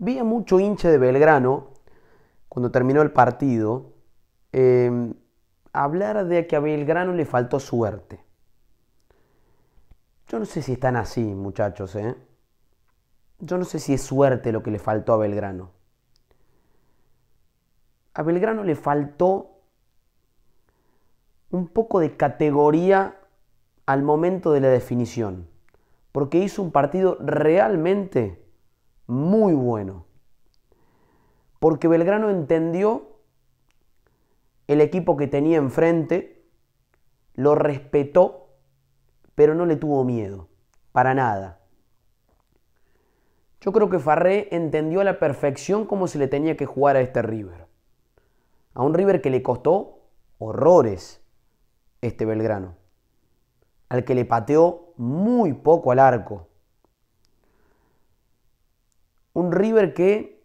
vi a mucho hincha de Belgrano cuando terminó el partido em, hablar de que a Belgrano le faltó suerte. Yo no sé si están así, muchachos. ¿eh? Yo no sé si es suerte lo que le faltó a Belgrano. A Belgrano le faltó un poco de categoría al momento de la definición, porque hizo un partido realmente muy bueno. Porque Belgrano entendió el equipo que tenía enfrente, lo respetó, pero no le tuvo miedo, para nada. Yo creo que Farré entendió a la perfección cómo se le tenía que jugar a este River. A un River que le costó horrores este Belgrano. Al que le pateó muy poco al arco. Un River que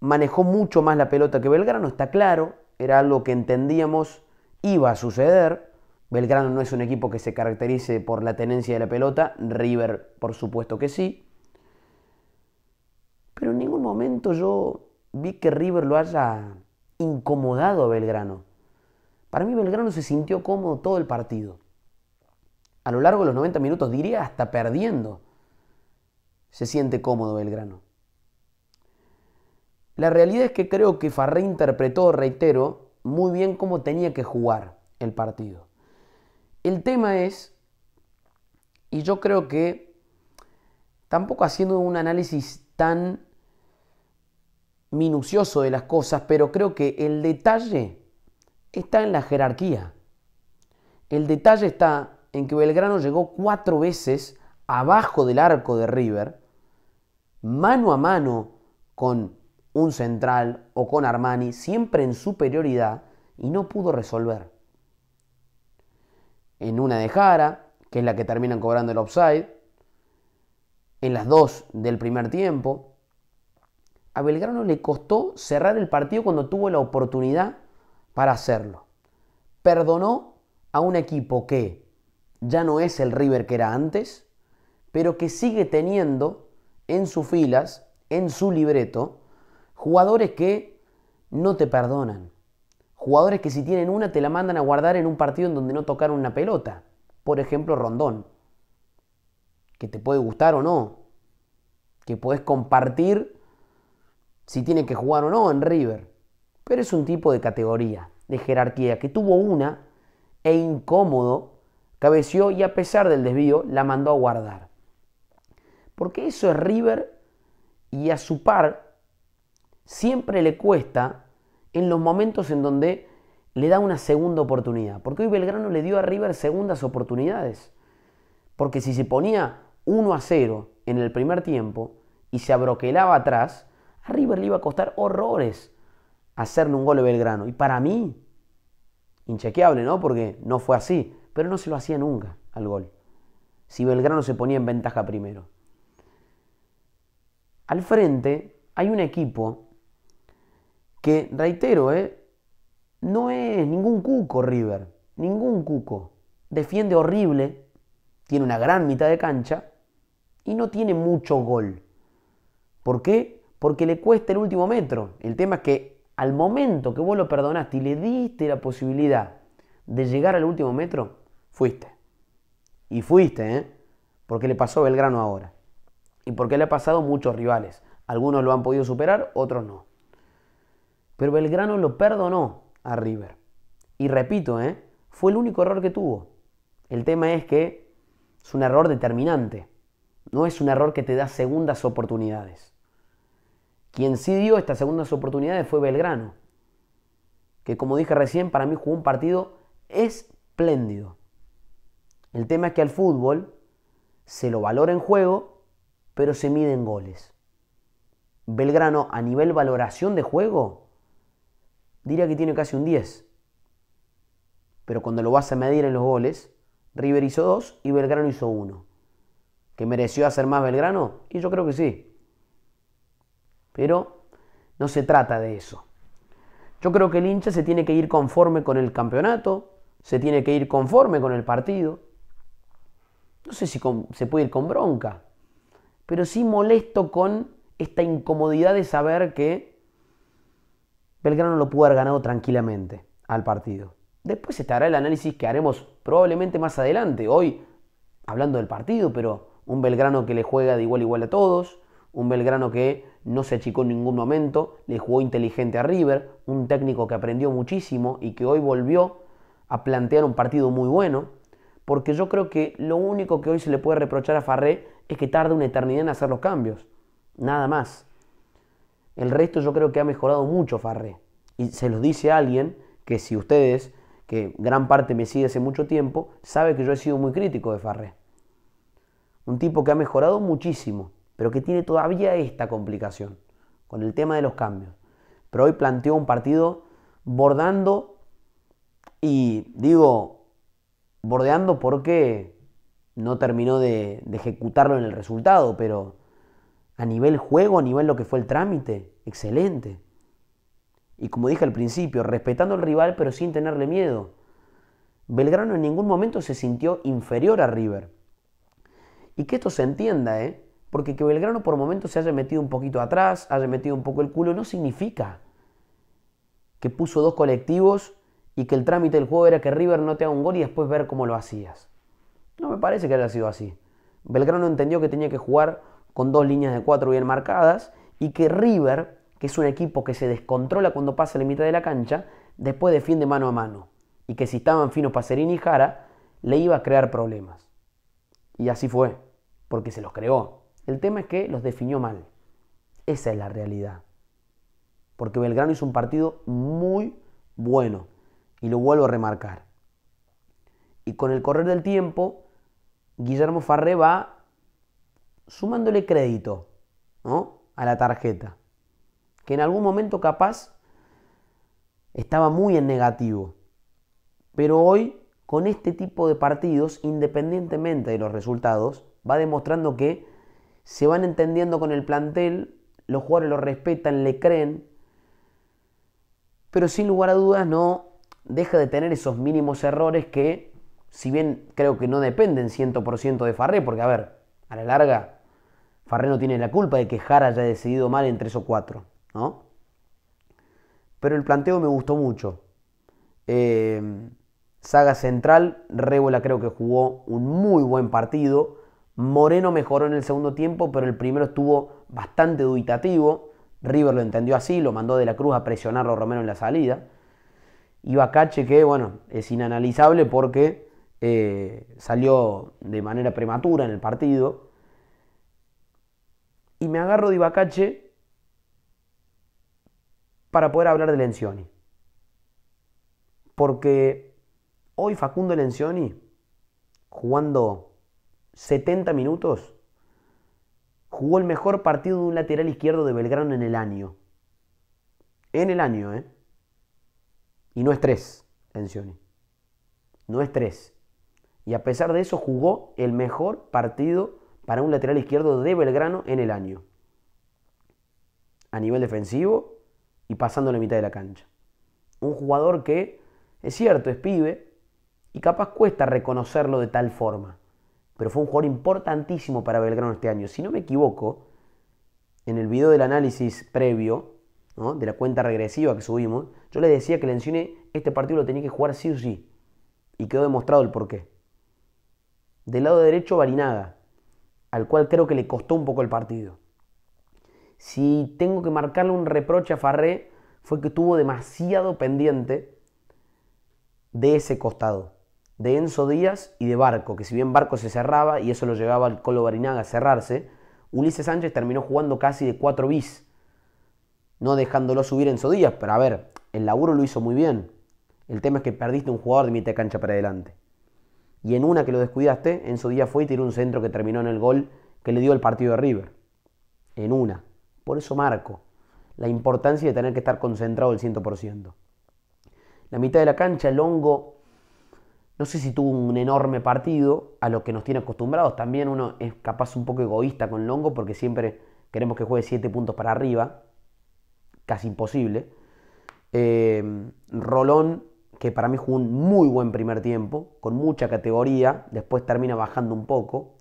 manejó mucho más la pelota que Belgrano, está claro, era algo que entendíamos iba a suceder. Belgrano no es un equipo que se caracterice por la tenencia de la pelota, River por supuesto que sí. Pero en ningún momento yo vi que River lo haya incomodado a Belgrano. Para mí Belgrano se sintió cómodo todo el partido. A lo largo de los 90 minutos diría hasta perdiendo se siente cómodo Belgrano. La realidad es que creo que Farré interpretó, reitero, muy bien cómo tenía que jugar el partido. El tema es, y yo creo que tampoco haciendo un análisis tan minucioso de las cosas, pero creo que el detalle está en la jerarquía. El detalle está en que Belgrano llegó cuatro veces abajo del arco de River mano a mano con un central o con Armani, siempre en superioridad, y no pudo resolver. En una de Jara, que es la que terminan cobrando el offside, en las dos del primer tiempo, a Belgrano le costó cerrar el partido cuando tuvo la oportunidad para hacerlo. Perdonó a un equipo que ya no es el River que era antes, pero que sigue teniendo en sus filas, en su libreto, jugadores que no te perdonan. Jugadores que si tienen una te la mandan a guardar en un partido en donde no tocaron una pelota. Por ejemplo, Rondón. Que te puede gustar o no. Que puedes compartir si tiene que jugar o no en River. Pero es un tipo de categoría, de jerarquía, que tuvo una e incómodo, cabeció y a pesar del desvío la mandó a guardar. Porque eso es River y a su par siempre le cuesta en los momentos en donde le da una segunda oportunidad. Porque hoy Belgrano le dio a River segundas oportunidades. Porque si se ponía 1 a 0 en el primer tiempo y se abroquelaba atrás, a River le iba a costar horrores hacerle un gol a Belgrano. Y para mí, inchequeable, ¿no? Porque no fue así. Pero no se lo hacía nunca al gol. Si Belgrano se ponía en ventaja primero. Al frente hay un equipo que, reitero, ¿eh? no es ningún cuco River, ningún cuco. Defiende horrible, tiene una gran mitad de cancha y no tiene mucho gol. ¿Por qué? Porque le cuesta el último metro. El tema es que al momento que vos lo perdonaste y le diste la posibilidad de llegar al último metro, fuiste. Y fuiste, ¿eh? Porque le pasó Belgrano ahora y porque le ha pasado muchos rivales. Algunos lo han podido superar, otros no. Pero Belgrano lo perdonó a River. Y repito, ¿eh? fue el único error que tuvo. El tema es que es un error determinante. No es un error que te da segundas oportunidades. Quien sí dio estas segundas oportunidades fue Belgrano, que como dije recién, para mí jugó un partido espléndido. El tema es que al fútbol se lo valora en juego pero se miden goles. Belgrano a nivel valoración de juego, diría que tiene casi un 10. Pero cuando lo vas a medir en los goles, River hizo 2 y Belgrano hizo 1. ¿Que mereció hacer más Belgrano? Y yo creo que sí. Pero no se trata de eso. Yo creo que el hincha se tiene que ir conforme con el campeonato, se tiene que ir conforme con el partido. No sé si se puede ir con bronca pero sí molesto con esta incomodidad de saber que Belgrano lo pudo haber ganado tranquilamente al partido. Después estará el análisis que haremos probablemente más adelante, hoy hablando del partido, pero un Belgrano que le juega de igual a igual a todos, un Belgrano que no se achicó en ningún momento, le jugó inteligente a River, un técnico que aprendió muchísimo y que hoy volvió a plantear un partido muy bueno, porque yo creo que lo único que hoy se le puede reprochar a Farré es que tarda una eternidad en hacer los cambios. Nada más. El resto yo creo que ha mejorado mucho Farré. Y se los dice alguien que si ustedes, que gran parte me sigue hace mucho tiempo, sabe que yo he sido muy crítico de Farré. Un tipo que ha mejorado muchísimo, pero que tiene todavía esta complicación con el tema de los cambios. Pero hoy planteó un partido bordando y digo, bordeando porque no terminó de, ejecutarlo en el resultado, pero a nivel juego, a nivel lo que fue el trámite, excelente. Y como dije al principio, respetando al rival pero sin tenerle miedo. Belgrano en ningún momento se sintió inferior a River. Y que esto se entienda, ¿eh? Porque que Belgrano por momentos se haya metido un poquito atrás, haya metido un poco el culo, no significa que puso dos colectivos y que el trámite del juego era que River no te haga un gol y después ver cómo lo hacías. No me parece que haya sido así. Belgrano entendió que tenía que jugar con dos líneas de cuatro bien marcadas y que River, que es un equipo que se descontrola cuando pasa la mitad de la cancha, después defiende mano a mano. Y que si estaban finos Pacerini y Jara, le iba a crear problemas. Y así fue, porque se los creó. El tema es que los definió mal. Esa es la realidad. Porque Belgrano hizo un partido muy bueno. Y lo vuelvo a remarcar. Y con el correr del tiempo, Guillermo Farré va sumándole crédito a la tarjeta, que en algún momento capaz estaba muy en negativo, pero hoy con este tipo de partidos, independientemente de los resultados, va demostrando que se van entendiendo con el plantel, los jugadores lo respetan, le creen, pero sin lugar a dudas no deja de tener esos mínimos errores que si bien creo que no dependen 100% de Farré, porque a ver, a la larga, Farré no tiene la culpa de que Jara haya decidido mal en tres o cuatro ¿no? Pero el planteo me gustó mucho. Eh, saga central, Rébola creo que jugó un muy buen partido. Moreno mejoró en el segundo tiempo, pero el primero estuvo bastante dubitativo. River lo entendió así, lo mandó de la cruz a presionarlo Romero en la salida. Y Bacache que, bueno, es inanalizable porque eh, salió de manera prematura en el partido. Y me agarro de Ibacache para poder hablar de Lencioni. Porque hoy Facundo Lencioni, jugando 70 minutos, jugó el mejor partido de un lateral izquierdo de Belgrano en el año. En el año, ¿eh? Y no es tres, Lencioni. No es tres. Y a pesar de eso jugó el mejor partido para un lateral izquierdo de Belgrano en el año. A nivel defensivo y pasando la mitad de la cancha. Un jugador que, es cierto, es pibe y capaz cuesta reconocerlo de tal forma. Pero fue un jugador importantísimo para Belgrano este año. Si no me equivoco, en el video del análisis previo, de la cuenta regresiva que subimos, yo le decía que Lencioni este partido lo tenía que jugar sí o sí. Y quedó demostrado el porqué. Del lado derecho, Barinaga, al cual creo que le costó un poco el partido. Si tengo que marcarle un reproche a Farré, fue que tuvo demasiado pendiente de ese costado, de Enzo Díaz y de Barco, que si bien Barco se cerraba y eso lo llevaba al Colo Barinaga a cerrarse, Ulises Sánchez terminó jugando casi de 4 bis, no dejándolo subir Enzo Díaz, pero a ver, el laburo lo hizo muy bien. El tema es que perdiste un jugador de mitad de cancha para adelante y en una que lo descuidaste, en su día fue y tiró un centro que terminó en el gol que le dio el partido de River. En una. Por eso marco la importancia de tener que estar concentrado al 100%. La mitad de la cancha, Longo, no sé si tuvo un enorme partido a lo que nos tiene acostumbrados. También uno es capaz un poco egoísta con Longo porque siempre queremos que juegue 7 puntos para arriba. Casi imposible. Eh, Rolón que para mí jugó un muy buen primer tiempo, con mucha categoría, después termina bajando un poco.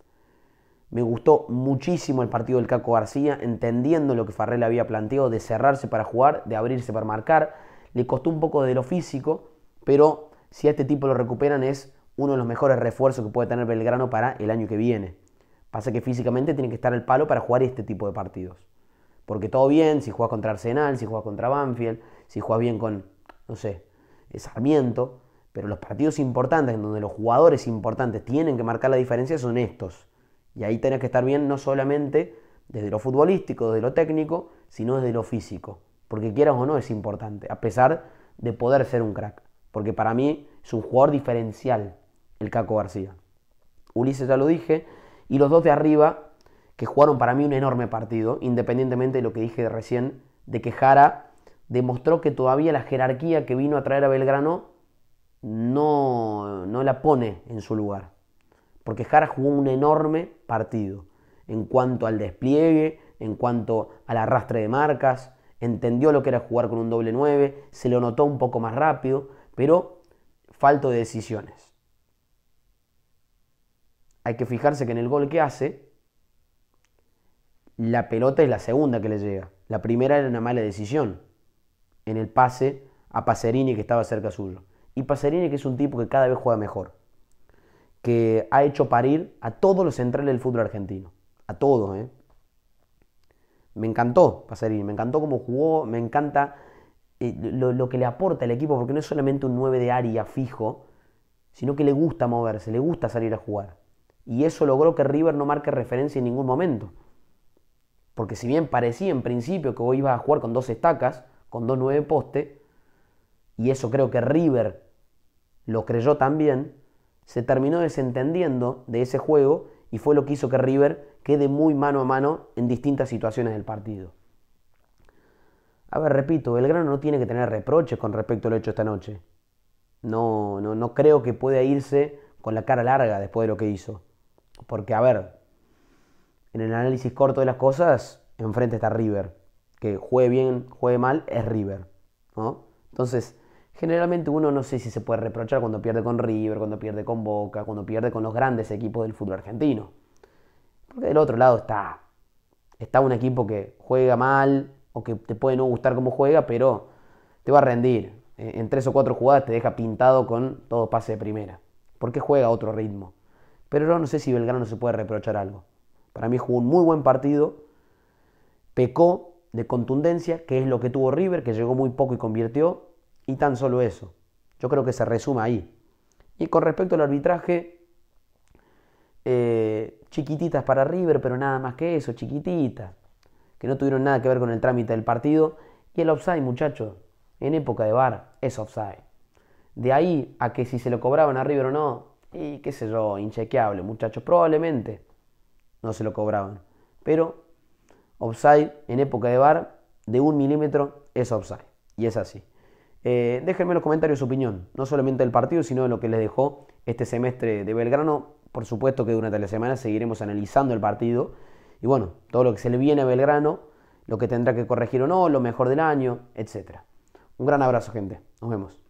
Me gustó muchísimo el partido del Caco García, entendiendo lo que Farrell había planteado, de cerrarse para jugar, de abrirse para marcar. Le costó un poco de lo físico, pero si a este tipo lo recuperan es uno de los mejores refuerzos que puede tener Belgrano para el año que viene. Pasa que físicamente tiene que estar el palo para jugar este tipo de partidos. Porque todo bien, si juegas contra Arsenal, si juegas contra Banfield, si juegas bien con, no sé, es Sarmiento, pero los partidos importantes, en donde los jugadores importantes tienen que marcar la diferencia, son estos. Y ahí tenés que estar bien no solamente desde lo futbolístico, desde lo técnico, sino desde lo físico. Porque quieras o no es importante, a pesar de poder ser un crack. Porque para mí es un jugador diferencial el Caco García. Ulises ya lo dije. Y los dos de arriba, que jugaron para mí un enorme partido, independientemente de lo que dije recién, de que Jara demostró que todavía la jerarquía que vino a traer a Belgrano no, la pone en su lugar. Porque Jara jugó un enorme partido en cuanto al despliegue, en cuanto al arrastre de marcas, entendió lo que era jugar con un doble 9, se lo notó un poco más rápido, pero falto de decisiones. Hay que fijarse que en el gol que hace, la pelota es la segunda que le llega. La primera era una mala decisión en el pase a Pacerini que estaba cerca suyo. Y Pacerini que es un tipo que cada vez juega mejor, que ha hecho parir a todos los centrales del fútbol argentino, a todos, ¿eh? Me encantó Pacerini, me encantó cómo jugó, me encanta eh, lo, lo, que le aporta al equipo, porque no es solamente un 9 de área fijo, sino que le gusta moverse, le gusta salir a jugar. Y eso logró que River no marque referencia en ningún momento. Porque si bien parecía en principio que hoy iba a jugar con dos estacas, con dos nueve poste, y eso creo que River lo creyó también, se terminó desentendiendo de ese juego y fue lo que hizo que River quede muy mano a mano en distintas situaciones del partido. A ver, repito, Belgrano no tiene que tener reproches con respecto a lo hecho esta noche. No, no, no creo que pueda irse con la cara larga después de lo que hizo. Porque, a ver, en el análisis corto de las cosas, enfrente está River que juegue bien, juegue mal, es River. Entonces, generalmente uno no sé si se puede reprochar cuando pierde con River, cuando pierde con Boca, cuando pierde con los grandes equipos del fútbol argentino. Porque del otro lado está, está un equipo que juega mal o que te puede no gustar cómo juega, pero te va a rendir. Eh, en tres o cuatro jugadas te deja pintado con todo pase de primera. Porque juega a otro ritmo. Pero no sé si Belgrano se puede reprochar algo. Para mí jugó un muy buen partido. Pecó de contundencia, que es lo que tuvo River, que llegó muy poco y convirtió, y tan solo eso. Yo creo que se resume ahí. Y con respecto al arbitraje, eh, chiquititas para River, pero nada más que eso, chiquititas, que no tuvieron nada que ver con el trámite del partido. Y el offside, muchachos, en época de bar es offside. De ahí a que si se lo cobraban a River o no, y qué sé yo, inchequeable, muchachos, probablemente no se lo cobraban. Pero Offside en época de bar de un milímetro es offside. Y es así. Eh, déjenme en los comentarios su opinión, no solamente del partido, sino de lo que les dejó este semestre de Belgrano. Por supuesto que durante la semana seguiremos analizando el partido. Y bueno, todo lo que se le viene a Belgrano, lo que tendrá que corregir o no, lo mejor del año, etc. Un gran abrazo, gente. Nos vemos.